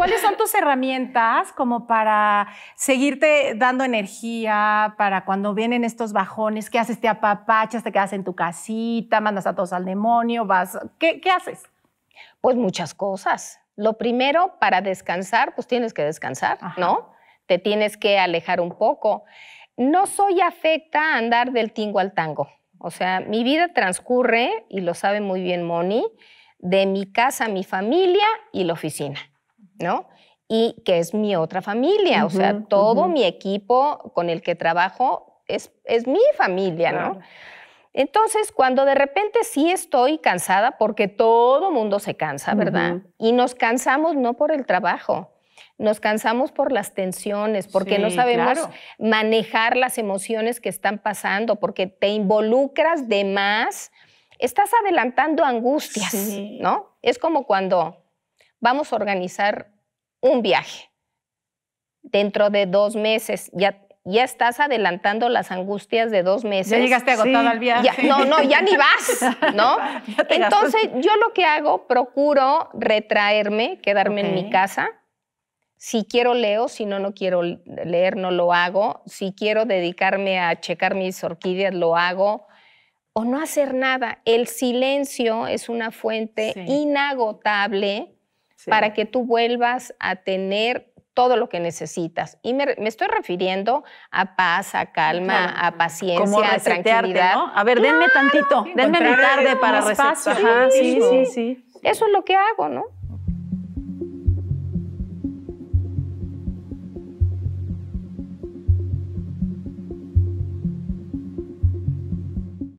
¿Cuáles son tus herramientas como para seguirte dando energía, para cuando vienen estos bajones? ¿Qué haces? ¿Te apapachas? ¿Te quedas en tu casita? ¿Mandas a todos al demonio? ¿Vas? ¿Qué, haces? Pues muchas cosas. Lo primero, para descansar, pues tienes que descansar, ¿no? Te tienes que alejar un poco. No soy afecta a andar del tingo al tango. O sea, mi vida transcurre, y lo sabe muy bien Moni, de mi casa, mi familia y la oficina. ¿no? Y que es mi otra familia, o sea, todo mi equipo con el que trabajo es, es mi familia, ¿no? Entonces, cuando de repente sí estoy cansada, porque todo mundo se cansa, ¿verdad? Y nos cansamos no por el trabajo, nos cansamos por las tensiones, porque no sabemos manejar las emociones que están pasando, porque te involucras de más, estás adelantando angustias, ¿no? Es como cuando vamos a organizar un viaje dentro de dos meses. Ya, estás adelantando las angustias de dos meses. Ya llegaste agotada al viaje. no, no, ya ni vas, ¿no? Entonces, yo lo que hago, procuro retraerme, quedarme en mi casa. Si quiero leo, si no, no quiero leer, no lo hago. Si quiero dedicarme a checar mis orquídeas, lo hago. O no hacer nada. El silencio es una fuente inagotable para que tú vuelvas a tener todo lo que necesitas. Y me, estoy refiriendo a paz, a calma, a paciencia, a tranquilidad. ¿no? A ver, denme tantito, denme mi tarde para recetar. sí, sí, sí. Eso es lo que hago, ¿no?